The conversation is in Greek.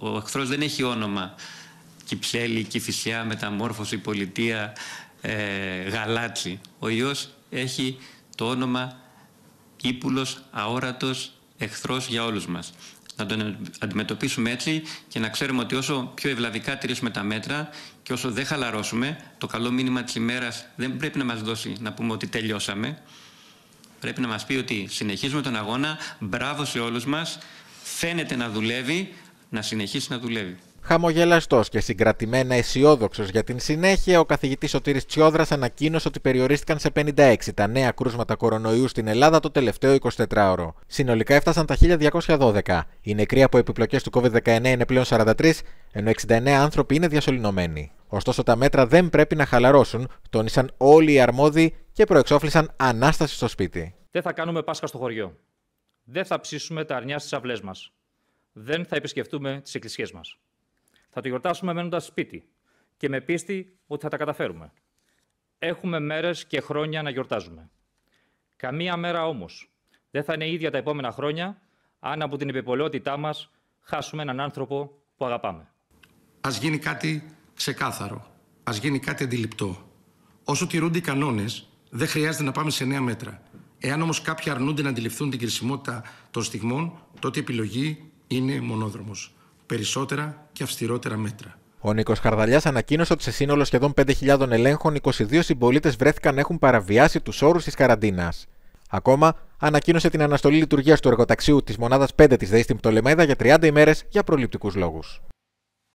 Ο εχθρός δεν έχει όνομα. Κυψέλη, κυφυσιά, Μεταμόρφωση, Πολιτεία, ε, Γαλάτσι. Ο ιός έχει το όνομα ύπουλος, αόρατος, εχθρός για όλους μας. Να τον αντιμετωπίσουμε έτσι και να ξέρουμε ότι όσο πιο ευλαβικά τηρήσουμε τα μέτρα και όσο δεν χαλαρώσουμε, το καλό μήνυμα της ημέρας δεν πρέπει να μας δώσει να πούμε ότι τελειώσαμε. Πρέπει να μας πει ότι συνεχίζουμε τον αγώνα, μπράβο σε όλους μας, φαίνεται να δουλεύει, να συνεχίσει να δουλεύει. Χαμογελαστός και συγκρατημένα αισιόδοξος για την συνέχεια, ο καθηγητής Σωτήρης Τσιόδρας ανακοίνωσε ότι περιορίστηκαν σε 56 τα νέα κρούσματα κορονοϊού στην Ελλάδα το τελευταίο 24ωρο. Συνολικά έφτασαν τα 1212. Οι νεκροί από επιπλοκές του COVID-19 είναι πλέον 43, ενώ 69 άνθρωποι είναι διασωληνωμένοι. Ωστόσο, τα μέτρα δεν πρέπει να χαλαρώσουν, τόνισαν όλοι οι αρμόδιοι και προεξόφλησαν ανάσταση στο σπίτι. Δεν θα κάνουμε Πάσχα στο χωριό. Δεν θα ψήσουμε τα αρνιά στις αυλές μας δεν θα επισκεφτούμε τις εκκλησίες μας. Θα το γιορτάσουμε μένοντας σπίτι και με πίστη ότι θα τα καταφέρουμε. Έχουμε μέρες και χρόνια να γιορτάζουμε. Καμία μέρα όμως δεν θα είναι ίδια τα επόμενα χρόνια αν από την επιπολαιότητά μας χάσουμε έναν άνθρωπο που αγαπάμε. Ας γίνει κάτι ξεκάθαρο. Ας γίνει κάτι αντιληπτό. Όσο τηρούνται οι κανόνες, δεν χρειάζεται να πάμε σε νέα μέτρα. Εάν όμως κάποιοι αρνούνται να αντιληφθούν την κρισιμότητα των στιγμών, τότε η επιλογή είναι μονόδρομος. Περισσότερα και αυστηρότερα μέτρα. Ο Νίκος Καρδαλιά ανακοίνωσε ότι σε σύνολο σχεδόν 5.000 ελέγχων, 22 συμπολίτες βρέθηκαν να έχουν παραβιάσει τους όρους της καραντίνας. Ακόμα, ανακοίνωσε την αναστολή λειτουργίας του εργοταξίου της μονάδας 5 της ΔΕΗ στην Πτολεμαίδα για 30 ημέρες για προληπτικούς λόγους.